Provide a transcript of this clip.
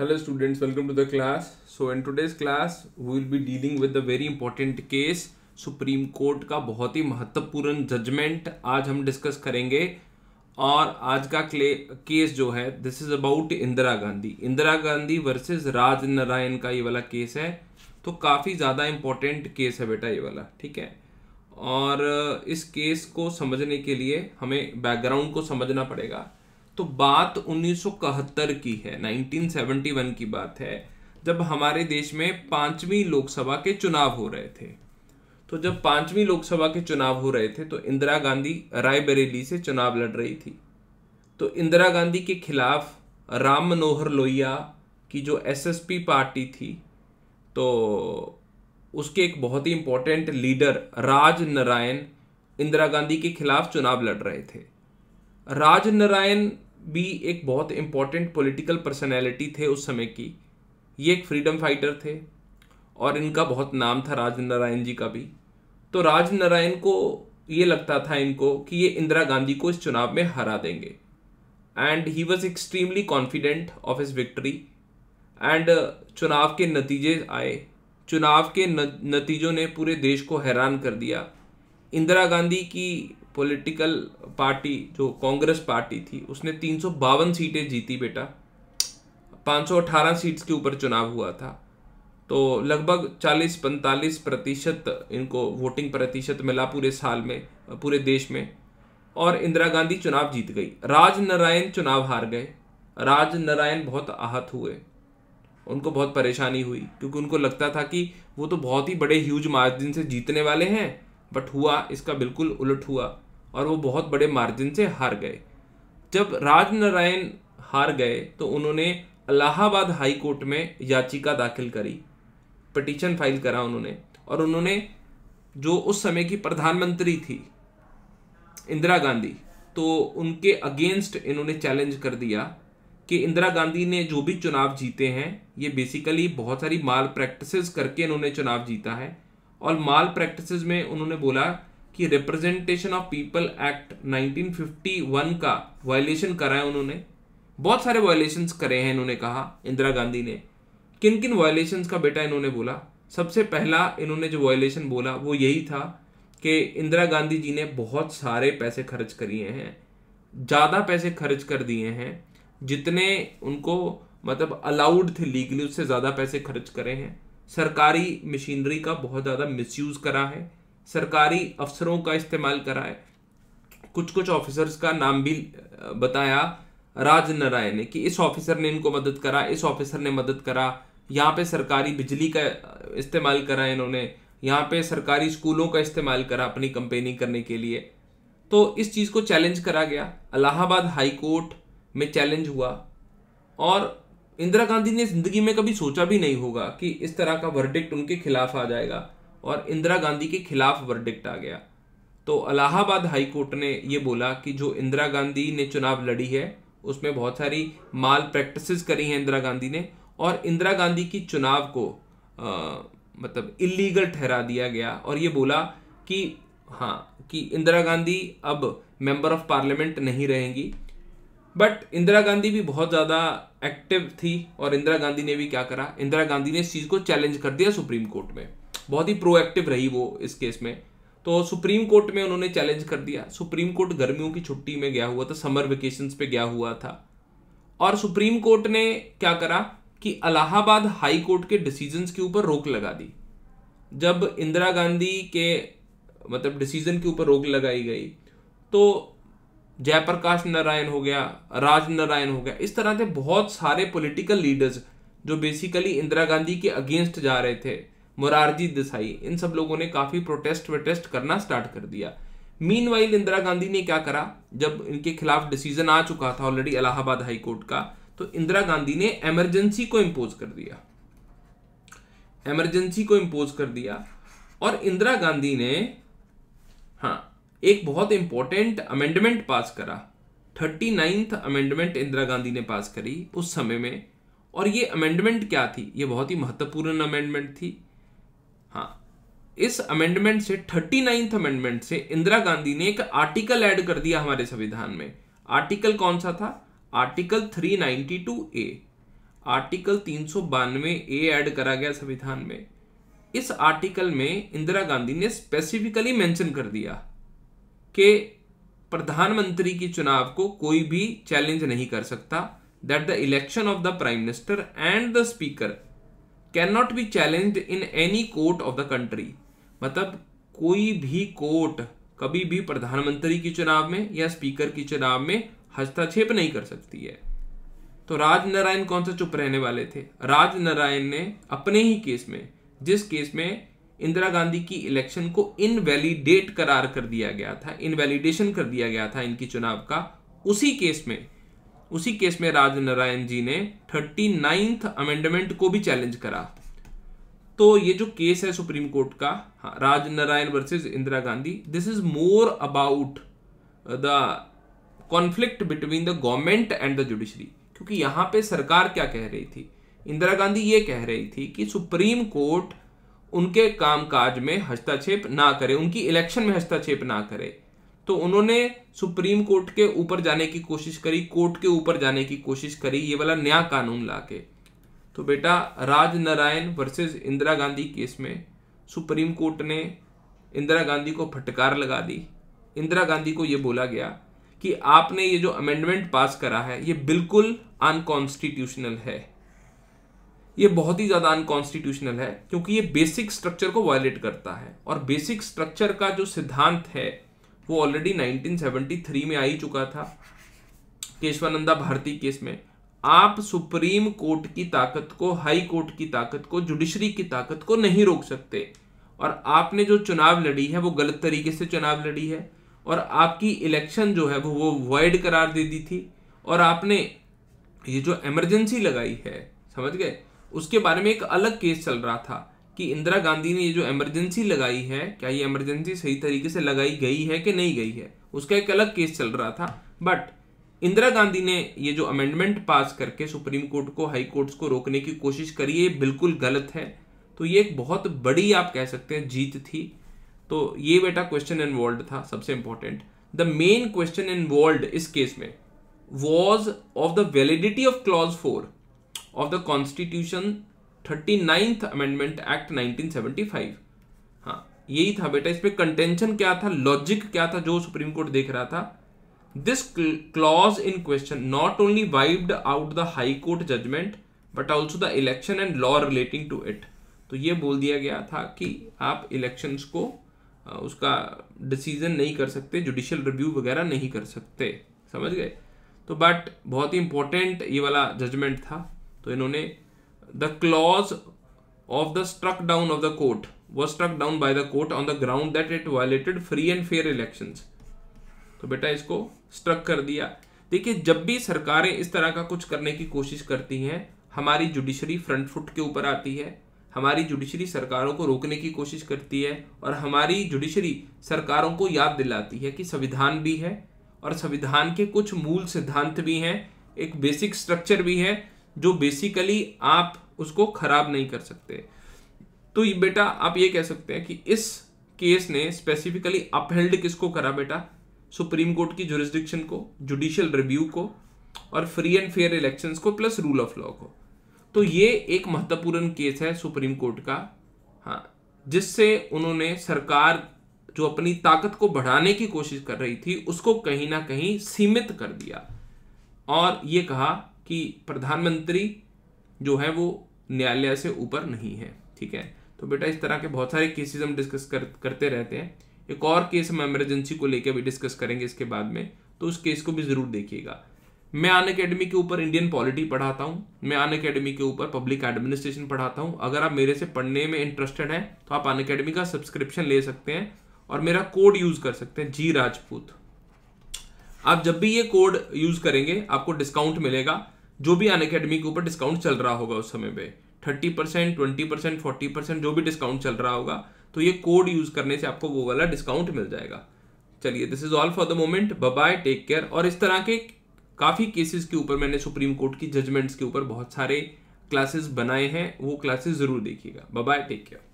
hello students welcome to the class so in today's class we will be dealing with a very important case supreme court का बहुत ही महत्वपूर्ण judgement आज हम discuss करेंगे और आज का क्ले केस जो है this is about Indira Gandhi Indira Gandhi versus Raj Narayan का ये वाला केस है तो काफ़ी ज़्यादा इम्पोर्टेंट केस है बेटा ये वाला ठीक है और इस केस को समझने के लिए हमें बैकग्राउंड को समझना पड़ेगा तो बात 1971 की है 1971 की बात है जब हमारे देश में पांचवी लोकसभा के चुनाव हो रहे थे तो जब पांचवी लोकसभा के चुनाव हो रहे थे तो इंदिरा गांधी रायबरेली से चुनाव लड़ रही थी तो इंदिरा गांधी के खिलाफ राम मनोहर लोहिया की जो एसएसपी पार्टी थी तो उसके एक बहुत ही इंपॉर्टेंट लीडर राज नारायण इंदिरा गांधी के खिलाफ चुनाव लड़ रहे थे राज नारायण भी एक बहुत इम्पॉर्टेंट पॉलिटिकल पर्सनैलिटी थे उस समय की ये एक फ्रीडम फाइटर थे और इनका बहुत नाम था राज नारायण जी का भी तो राज नारायण को ये लगता था इनको कि ये इंदिरा गांधी को इस चुनाव में हरा देंगे and he was extremely confident of his victory and चुनाव के नतीजे आए चुनाव के नतीजों ने पूरे देश को हैरान कर दिया इंदिरा गांधी की पॉलिटिकल पार्टी जो कांग्रेस पार्टी थी उसने तीन सीटें जीती बेटा 518 सीट्स के ऊपर चुनाव हुआ था तो लगभग 40-45 प्रतिशत इनको वोटिंग प्रतिशत मिला पूरे साल में पूरे देश में और इंदिरा गांधी चुनाव जीत गई राज नारायण चुनाव हार गए राज नारायण बहुत आहत हुए उनको बहुत परेशानी हुई क्योंकि उनको लगता था कि वो तो बहुत ही बड़े ह्यूज मार्जिन से जीतने वाले हैं बट हुआ इसका बिल्कुल उलट हुआ और वो बहुत बड़े मार्जिन से हार गए जब राजनारायण हार गए तो उन्होंने अलाहाबाद हाई कोर्ट में याचिका दाखिल करी पटिशन फाइल करा उन्होंने और उन्होंने जो उस समय की प्रधानमंत्री थी इंदिरा गांधी तो उनके अगेंस्ट इन्होंने चैलेंज कर दिया कि इंदिरा गांधी ने जो भी चुनाव जीते हैं ये बेसिकली बहुत सारी माल प्रैक्टिसेस करके इन्होंने चुनाव जीता है और माल प्रैक्टिस में उन्होंने बोला कि रिप्रेजेंटेशन ऑफ पीपल एक्ट 1951 का वायलेशन करा है उन्होंने बहुत सारे वायलेशन करे हैं इन्होंने कहा इंदिरा गांधी ने किन किन वायलेशन का बेटा इन्होंने बोला सबसे पहला इन्होंने जो वायलेशन बोला वो यही था कि इंदिरा गांधी जी ने बहुत सारे पैसे खर्च करिए हैं ज़्यादा पैसे खर्च कर दिए हैं जितने उनको मतलब अलाउड थे लीगली उससे ज़्यादा पैसे खर्च करे हैं सरकारी मशीनरी का बहुत ज़्यादा मिसयूज़ करा है सरकारी अफसरों का इस्तेमाल करा है कुछ कुछ ऑफिसर्स का नाम भी बताया राज नारायण ने कि इस ऑफिसर ने इनको मदद करा इस ऑफिसर ने मदद करा यहाँ पे सरकारी बिजली का इस्तेमाल करा इन्होंने यहाँ पे सरकारी स्कूलों का इस्तेमाल करा अपनी कंपेनिंग करने के लिए तो इस चीज़ को चैलेंज करा गया इलाहाबाद हाई कोर्ट में चैलेंज हुआ और इंदिरा गांधी ने जिंदगी में कभी सोचा भी नहीं होगा कि इस तरह का वर्डिक्ट उनके खिलाफ आ जाएगा और इंदिरा गांधी के खिलाफ वर्डिक्ट आ गया तो अलाहाबाद हाई कोर्ट ने ये बोला कि जो इंदिरा गांधी ने चुनाव लड़ी है उसमें बहुत सारी माल प्रैक्टिस करी हैं इंदिरा गांधी ने और इंदिरा गांधी की चुनाव को आ, मतलब इलीगल ठहरा दिया गया और ये बोला कि हाँ कि इंदिरा गांधी अब मेंबर ऑफ पार्लियामेंट नहीं रहेंगी बट इंदिरा गांधी भी बहुत ज़्यादा एक्टिव थी और इंदिरा गांधी ने भी क्या करा इंदिरा गांधी ने इस चीज़ को चैलेंज कर दिया सुप्रीम कोर्ट में बहुत ही प्रोएक्टिव रही वो इस केस में तो सुप्रीम कोर्ट में उन्होंने चैलेंज कर दिया सुप्रीम कोर्ट गर्मियों की छुट्टी में गया हुआ था समर वेकेशन पे गया हुआ था और सुप्रीम कोर्ट ने क्या करा कि अलाहाबाद हाई कोर्ट के डिसीजंस के ऊपर रोक लगा दी जब इंदिरा गांधी के मतलब डिसीजन के ऊपर रोक लगाई गई तो जयप्रकाश नारायण हो गया राज नारायण हो गया इस तरह से बहुत सारे पॉलिटिकल लीडर्स जो बेसिकली इंदिरा गांधी के अगेंस्ट जा रहे थे मुरारजी देसाई इन सब लोगों ने काफ़ी प्रोटेस्ट वोटेस्ट करना स्टार्ट कर दिया मीन वाइल इंदिरा गांधी ने क्या करा जब इनके खिलाफ डिसीजन आ चुका था ऑलरेडी इलाहाबाद हाई कोर्ट का तो इंदिरा गांधी ने एमरजेंसी को इम्पोज कर दिया एमरजेंसी को इम्पोज कर दिया और इंदिरा गांधी ने एक बहुत इंपॉर्टेंट अमेंडमेंट पास करा thirty ninth amendment Indira Gandhi ने पास करी उस समय में और ये अमेंडमेंट क्या थी ये बहुत ही महत्वपूर्ण अमेंडमेंट थी हाँ इस अमेंडमेंट से थर्टी नाइन्थ अमेंडमेंट से इंदिरा गांधी ने एक आर्टिकल ऐड कर दिया हमारे संविधान में आर्टिकल कौन सा था article three two A article तीन सौ ए ऐड करा गया संविधान में इस आर्टिकल में इंदिरा गांधी ने स्पेसिफिकली मेंशन कर दिया के प्रधानमंत्री की चुनाव को कोई भी चैलेंज नहीं कर सकता that the election of the prime minister and the speaker cannot be challenge in any court of the country मतलब कोई भी कोर्ट कभी भी प्रधानमंत्री की चुनाव में या स्पीकर की चुनाव में हस्तक्षेप नहीं कर सकती है तो राज नारायण कौन सा चुप रहने वाले थे राज नारायण ने अपने ही केस में जिस केस में इंदिरा गांधी की इलेक्शन को इनवैलिडेट करार कर दिया गया था इनवैलिडेशन कर दिया गया था इनकी चुनाव का उसी केस में उसी केस में राज नारायण जी ने थर्टी नाइन्थ अमेंडमेंट को भी चैलेंज करा तो ये जो केस है सुप्रीम कोर्ट का हाँ, Raj Narayan versus Indira Gandhi this is more about the conflict between the government and the judiciary क्योंकि यहाँ पे सरकार क्या कह रही थी इंदिरा गांधी ये कह रही थी कि सुप्रीम कोर्ट उनके कामकाज में हस्तक्षेप ना करे उनकी इलेक्शन में हस्तक्षेप ना करे तो उन्होंने सुप्रीम कोर्ट के ऊपर जाने की कोशिश करी कोर्ट के ऊपर जाने की कोशिश करी ये वाला नया कानून ला के तो बेटा राज नारायण वर्सेस इंदिरा गांधी केस में सुप्रीम कोर्ट ने इंदिरा गांधी को फटकार लगा दी इंदिरा गांधी को ये बोला गया कि आपने ये जो अमेंडमेंट पास करा है ये बिल्कुल अनकॉन्स्टिट्यूशनल है ये बहुत ही ज़्यादा अनकॉन्स्टिट्यूशनल है क्योंकि ये बेसिक स्ट्रक्चर को वायलेट करता है और बेसिक स्ट्रक्चर का जो सिद्धांत है वो ऑलरेडी 1973 में आ ही चुका था केशवानंदा भारती केस में आप सुप्रीम कोर्ट की ताकत को हाई कोर्ट की ताकत को जुडिशरी की ताकत को नहीं रोक सकते और आपने जो चुनाव लड़ी है वो गलत तरीके से चुनाव लड़ी है और आपकी इलेक्शन जो है वो वो वॉइड करार दे दी थी और आपने ये जो इमरजेंसी लगाई है समझ गए उसके बारे में एक अलग केस चल रहा था कि इंदिरा गांधी ने ये जो इमरजेंसी लगाई है क्या ये इमरजेंसी सही तरीके से लगाई गई है कि नहीं गई है उसका एक अलग केस चल रहा था बट इंदिरा गांधी ने ये जो अमेंडमेंट पास करके सुप्रीम कोर्ट को हाई कोर्ट्स को रोकने की कोशिश करी ये बिल्कुल गलत है तो ये एक बहुत बड़ी आप कह सकते हैं जीत थी तो ये बेटा क्वेश्चन इन्वॉल्व था सबसे important the main question involve इस केस में was of the validity of clause four of the constitution thirty ninth amendment act five हाँ यही था बेटा इस पर कंटेंशन क्या था लॉजिक क्या था जो सुप्रीम कोर्ट देख रहा था this clause in question not only wiped out the high court judgment but also the election and law relating to it तो ये बोल दिया गया था कि आप इलेक्शंस को उसका डिसीजन नहीं कर सकते जुडिशियल रिव्यू वगैरह नहीं कर सकते समझ गए तो बट बहुत ही इंपॉर्टेंट ये वाला जजमेंट था तो इन्होंने the clause of the struck down of the court was struck down by the court on the ground that it violated free and fair election तो बेटा इसको स्ट्रक कर दिया देखिए जब भी सरकारें इस तरह का कुछ करने की कोशिश करती हैं हमारी जुडिशरी फ्रंट फुट के ऊपर आती है हमारी जुडिशरी सरकारों को रोकने की कोशिश करती है और हमारी जुडिशरी सरकारों को याद दिलाती है कि संविधान भी है और संविधान के कुछ मूल सिद्धांत भी हैं एक बेसिक स्ट्रक्चर भी है जो बेसिकली आप उसको ख़राब नहीं कर सकते तो ये बेटा आप ये कह सकते हैं कि इस केस ने स्पेसिफिकली अपहेल्ड किसको करा बेटा सुप्रीम कोर्ट की जुरिस्डिक्शन को जुडिशियल रिव्यू को और फ्री एंड फेयर इलेक्शंस को प्लस रूल ऑफ लॉ को तो ये एक महत्वपूर्ण केस है सुप्रीम कोर्ट का हाँ जिससे उन्होंने सरकार जो अपनी ताकत को बढ़ाने की कोशिश कर रही थी उसको कहीं ना कहीं सीमित कर दिया और ये कहा कि प्रधानमंत्री जो है वो न्यायालय से ऊपर नहीं है ठीक है तो बेटा इस तरह के बहुत सारे केसेस हम डिस्कस कर, करते रहते हैं एक और केस हम एमरजेंसी को लेकर भी डिस्कस करेंगे इसके बाद में तो उस केस को भी ज़रूर देखिएगा मैं अन अकेडमी के ऊपर इंडियन पॉलिटी पढ़ाता हूँ मैं अन अकेडमी के ऊपर पब्लिक एडमिनिस्ट्रेशन पढ़ाता हूँ अगर आप मेरे से पढ़ने में इंटरेस्टेड हैं तो आप अन अकेडमी का सब्सक्रिप्शन ले सकते हैं और मेरा कोड यूज़ कर सकते हैं जी राजपूत आप जब भी ये कोड यूज़ करेंगे आपको डिस्काउंट मिलेगा जो भी अन अकेडमी के ऊपर डिस्काउंट चल रहा होगा उस समय पे thirty percent twenty percent forty percent जो भी डिस्काउंट चल रहा होगा तो ये कोड यूज़ करने से आपको वो वाला डिस्काउंट मिल जाएगा चलिए this is all for the moment bye take care और इस तरह के काफ़ी केसेस के ऊपर मैंने सुप्रीम कोर्ट की जजमेंट्स के ऊपर बहुत सारे क्लासेस बनाए हैं वो क्लासेस ज़रूर देखिएगा बाय टेक केयर